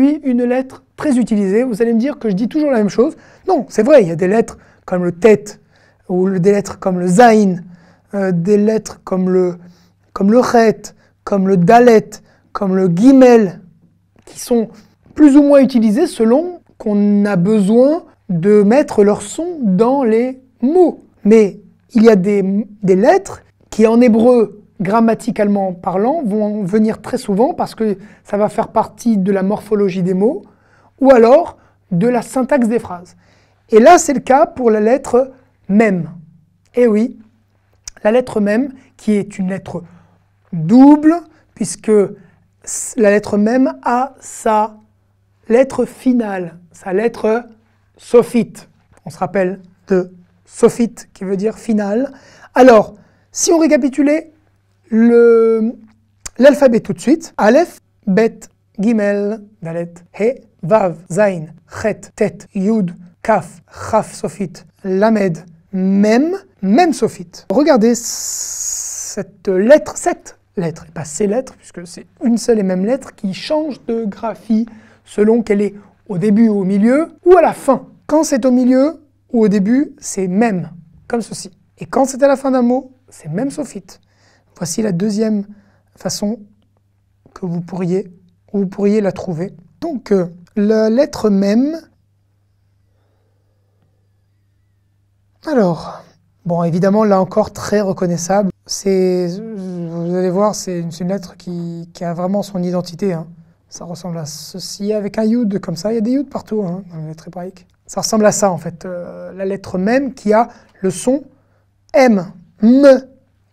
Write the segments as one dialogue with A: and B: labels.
A: une lettre très utilisée. Vous allez me dire que je dis toujours la même chose. Non, c'est vrai, il y a des lettres comme le tête, ou des lettres comme le zain, euh, des lettres comme le, comme le chet, comme le dalet, comme le guimel, qui sont plus ou moins utilisées selon qu'on a besoin de mettre leur son dans les mots. Mais il y a des, des lettres qui en hébreu grammaticalement parlant, vont venir très souvent parce que ça va faire partie de la morphologie des mots ou alors de la syntaxe des phrases. Et là, c'est le cas pour la lettre même. Eh oui, la lettre même, qui est une lettre double, puisque la lettre même a sa lettre finale, sa lettre sophite. On se rappelle de sophite qui veut dire finale. Alors, si on récapitulait l'alphabet tout de suite. Aleph, Bet, Gimel, Dalet, He, Vav, Zain, Chet, Tet, Yud, Kaf, Khaf, Sofit, Lamed, Mem, Mem, Sofit. Regardez cette lettre, cette lettre, pas ces lettres, puisque c'est une seule et même lettre qui change de graphie selon qu'elle est au début ou au milieu ou à la fin. Quand c'est au milieu ou au début, c'est même, comme ceci. Et quand c'est à la fin d'un mot, c'est Mem, Sofit. Voici la deuxième façon que vous pourriez, vous pourriez la trouver. Donc, euh, la lettre même. Alors, bon, évidemment, là encore, très reconnaissable. C'est, vous allez voir, c'est une, lettre qui, a vraiment son identité. Hein. Ça ressemble à ceci avec un yud comme ça. Il y a des yud partout hein, dans lettres hébraïques. Ça ressemble à ça en fait. Euh, la lettre même qui a le son M. M.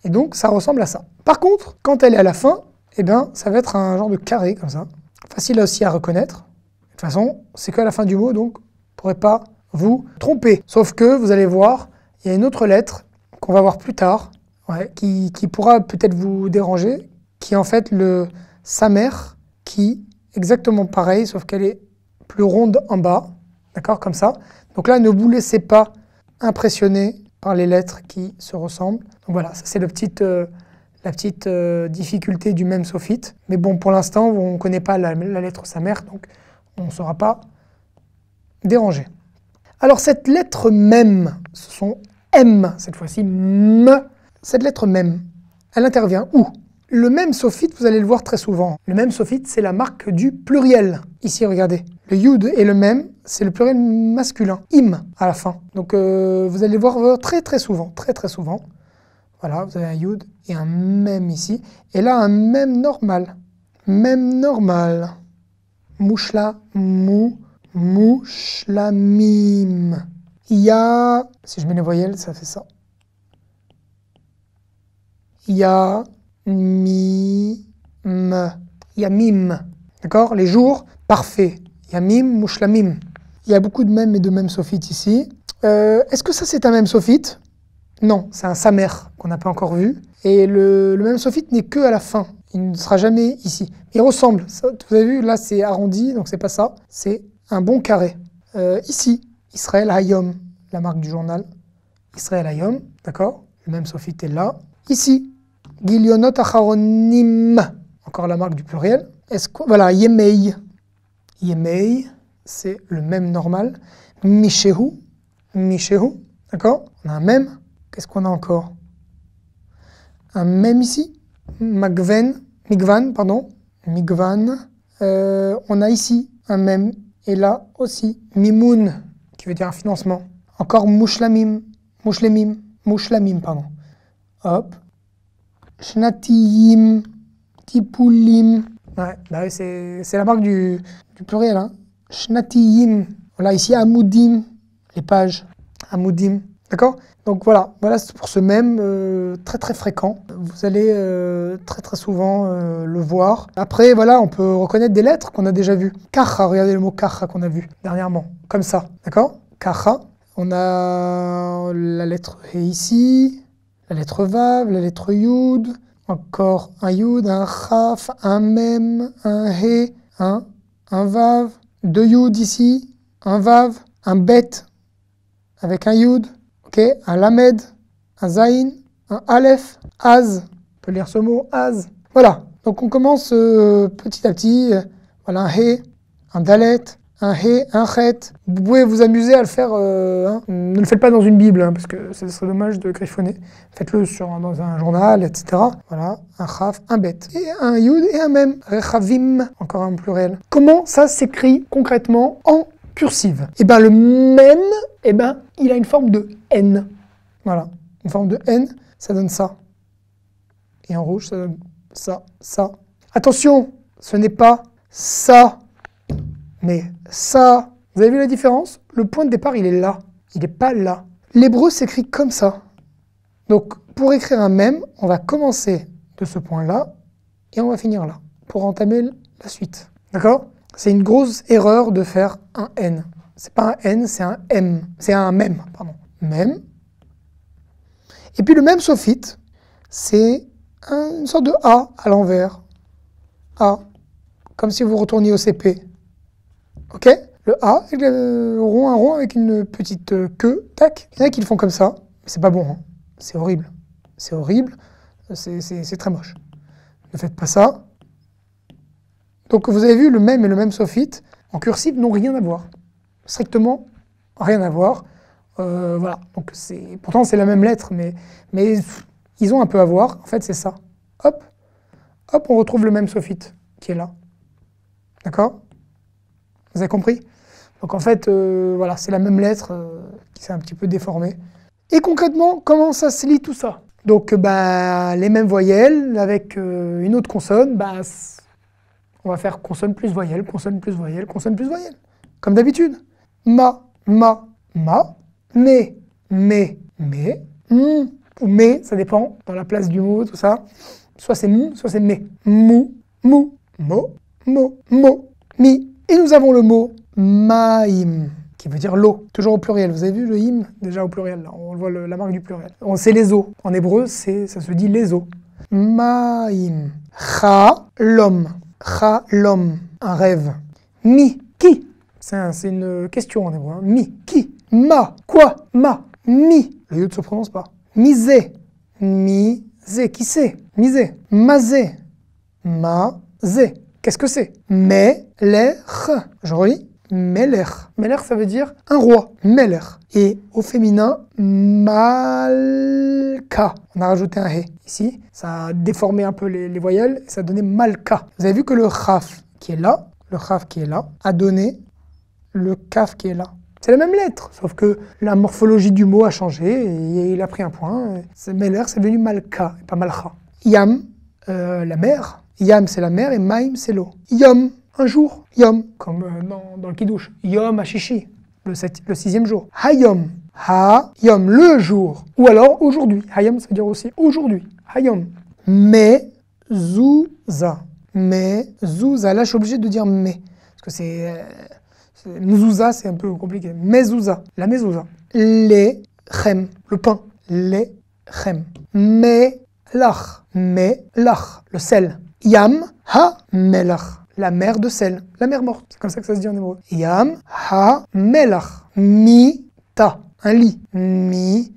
A: Et donc, ça ressemble à ça. Par contre, quand elle est à la fin, eh bien, ça va être un genre de carré comme ça. Facile aussi à reconnaître. De toute façon, c'est qu'à la fin du mot, donc, vous ne pourrez pas vous tromper. Sauf que, vous allez voir, il y a une autre lettre qu'on va voir plus tard, qui, pourra peut-être vous déranger, qui est en fait le sa mère, qui exactement pareil, sauf qu'elle est plus ronde en bas, d'accord, comme ça. Donc là, ne vous laissez pas impressionner par les lettres qui se ressemblent. Donc voilà, ça c'est euh, la petite, euh, difficulté du même sophite. Mais bon, pour l'instant, on ne connaît pas la, lettre sa mère, donc on ne sera pas dérangé. Alors cette lettre même, ce sont M cette fois-ci, M, cette lettre même, elle intervient où Le même sophite, vous allez le voir très souvent. Le même sophite, c'est la marque du pluriel. Ici, regardez, le yud est le même, c'est le pluriel masculin, im à la fin. Donc euh, vous allez voir euh, très très souvent, très très souvent. Voilà, vous avez un yud et un même ici. Et là, un même normal. Même normal. Mouchla, mou, mouche Il si je mets les voyelles, ça fait ça. Ya. y Ya, mime. D'accord Les jours, parfait. Yamim, Mushlamim. Il y a beaucoup de mêmes et de mêmes sophites ici. Euh, est-ce que ça, c'est un même sophite Non, c'est un samer qu'on n'a pas encore vu. Et le, même sophite n'est que à la fin. Il ne sera jamais ici. Il ressemble. vous avez vu, là, c'est arrondi, donc c'est pas ça. C'est un bon carré. Euh, ici, Israël Hayom, la marque du journal. Israël Hayom, d'accord Le même sophite est là. Ici, Gilionot Acharonim, encore la marque du pluriel. Est-ce voilà, Yemei, Yemei, c'est le même normal. Michehu, Michehu, d'accord On a un même. Qu'est-ce qu'on a encore Un même ici. Magven, Migvan, pardon. Migvan. Euh, on a ici un même. Et là aussi, Mimoun, qui veut dire un financement. Encore Mouchlamim. Mouchlemim, Mouchlamim, pardon. Hop. Shnatiyim, Tipulim. Ouais, bah c'est la marque du, du pluriel. Hein. Shnatiyim. Voilà, ici, Amoudim, les pages. Amoudim. D'accord Donc voilà, voilà pour ce même euh, très très fréquent. Vous allez euh, très très souvent euh, le voir. Après, voilà, on peut reconnaître des lettres qu'on a déjà vues. Kacha, regardez le mot kacha qu'on a vu dernièrement. Comme ça. D'accord Kacha. On a la lettre E ici, la lettre Vav, la lettre Yud, encore un Yud, un raf, un Mem, un He, un, un Vav. Deux Yud ici, un Vav, un Bet avec un Yud. Ok, un Lamed, un Zain, un Aleph, Az. On peut lire ce mot, Az. Voilà. Donc on commence euh, petit à petit. Euh, voilà, un He, un Dalet, un hé, un chet. Vous pouvez vous amuser à le faire. Euh, hein. Ne le faites pas dans une Bible, hein, parce que ce serait dommage de griffonner. Faites-le dans un journal, etc. Voilà, un chaf, un bet. Et un yud et un même. Rechavim, encore un pluriel. Comment ça s'écrit concrètement en cursive Eh bien, le men, eh ben, il a une forme de n. Voilà, une forme de n, ça donne ça. Et en rouge, ça donne ça, ça. Attention, ce n'est pas ça mais ça, vous avez vu la différence Le point de départ, il est là. Il n'est pas là. L'hébreu s'écrit comme ça. Donc, pour écrire un même, on va commencer de ce point-là et on va finir là pour entamer la suite. D'accord C'est une grosse erreur de faire un N. C'est pas un N, c'est un M. C'est un même, pardon. Même. Et puis le même sophite, c'est une sorte de A à l'envers. A. Comme si vous retourniez au CP ok Le A, rond, un rond avec une petite euh, queue, tac. Il y en a qui le font comme ça, mais c'est pas bon, hein. c'est horrible. C'est horrible, c'est très moche. Ne faites pas ça. Donc vous avez vu, le même et le même soffit, en cursive, n'ont rien à voir. Strictement, rien à voir. Euh, voilà. Donc pourtant, c'est la même lettre, mais, mais ils ont un peu à voir. En fait, c'est ça. Hop, hop, on retrouve le même soffit qui est là. D'accord vous avez compris Donc en fait, euh, voilà, c'est la même lettre euh, qui s'est un petit peu déformée. Et concrètement, comment ça se lit tout ça Donc euh, bah, les mêmes voyelles avec une autre consonne, bah, on va faire consonne plus voyelle, consonne plus voyelle, consonne plus voyelle. Comme d'habitude. Ma, ma, ma, mais, mais, mais, mm, ou mais, ça dépend, dans la place du mot, tout ça. Soit c'est m, soit c'est mais. Mou, mou, mo, mo, mo, mi, et nous avons le mot maïm, qui veut dire l'eau. Toujours au pluriel. Vous avez vu le im Déjà au pluriel, là. on voit la marque du pluriel. C'est les eaux. En hébreu, ça se dit les eaux. Maïm. Chalom. l'homme. l'homme. Un rêve. Mi, qui C'est une question en hébreu. Hein. Mi, qui Ma, quoi Ma, mi. Le yod ne se prononce pas. Mise. Mise. qui c'est Mise. Mazé. Ma, zé. Qu'est-ce que c'est Melech. Je relis. mais l'air ça veut dire un roi. Melech. Et au féminin, Malka. On a rajouté un He ici. Ça a déformé un peu les, voyelles. Ça a donné Malka. Vous avez vu que le raf qui est là, le raf qui est là, a donné le Kaf qui est là. C'est la même lettre, sauf que la morphologie du mot a changé et il a pris un point. Meller, c'est devenu Malka et pas Malcha. Yam, euh, la mère, Yam, c'est la mer, et Maim, c'est l'eau. Yom, un jour. Yom, comme euh, dans, dans le Kiddush. Yom à le, le sixième jour. Hayom, Ha-yom, le jour. Ou alors aujourd'hui. Hayom, ça veut dire aussi aujourd'hui. Hayom. Mais, Zouza. Mais, Zouza. Là, je suis obligé de dire mais. Parce que c'est. Euh, c'est un peu compliqué. Mezouza. La mezouza. Les chem. Le pain. Les chem. Mais, lach. Mais, lach. Le sel. Yam ha melach. La mer de sel, la mer morte. C'est comme ça que ça se dit en hébreu. Yam ha melach. Mi ta. Un lit. Mi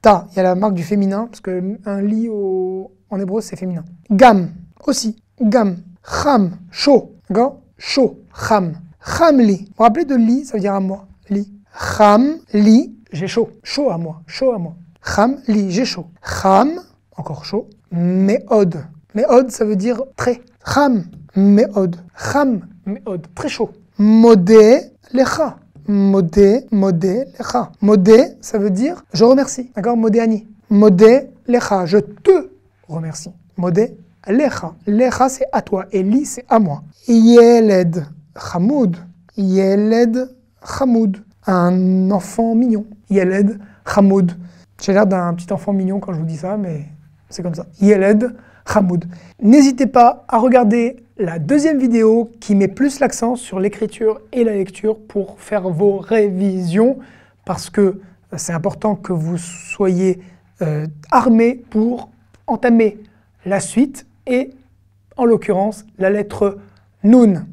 A: ta. Il y a la marque du féminin, parce que un lit en hébreu, c'est féminin. Gam. Aussi. Gam. Cham. Chaud. D'accord Chaud. Cham. Cham li. Vous vous rappelez de lit, ça veut dire à moi. Li. Cham li. J'ai chaud. Chaud à moi. Chaud à moi. Cham li. J'ai chaud. Cham. Encore chaud. Meod. Me'od, ça veut dire très. ram me'od. Kham, me'od. Très chaud. Modé, lecha. Modé, modé, lecha. Modé, ça veut dire je remercie. D'accord Modé, ani. Modé, lecha. Je te remercie. Modé, lecha. Lecha, c'est à toi. Et c'est à moi. Yeled, hamoud. Yeled, hamoud. Un enfant mignon. Yeled, hamoud. J'ai l'air d'un petit enfant mignon quand je vous dis ça, mais c'est comme ça. Yeled, Hamoud. N'hésitez pas à regarder la deuxième vidéo qui met plus l'accent sur l'écriture et la lecture pour faire vos révisions parce que euh, c'est important que vous soyez euh, armés armé pour entamer la suite et en l'occurrence la lettre Noun.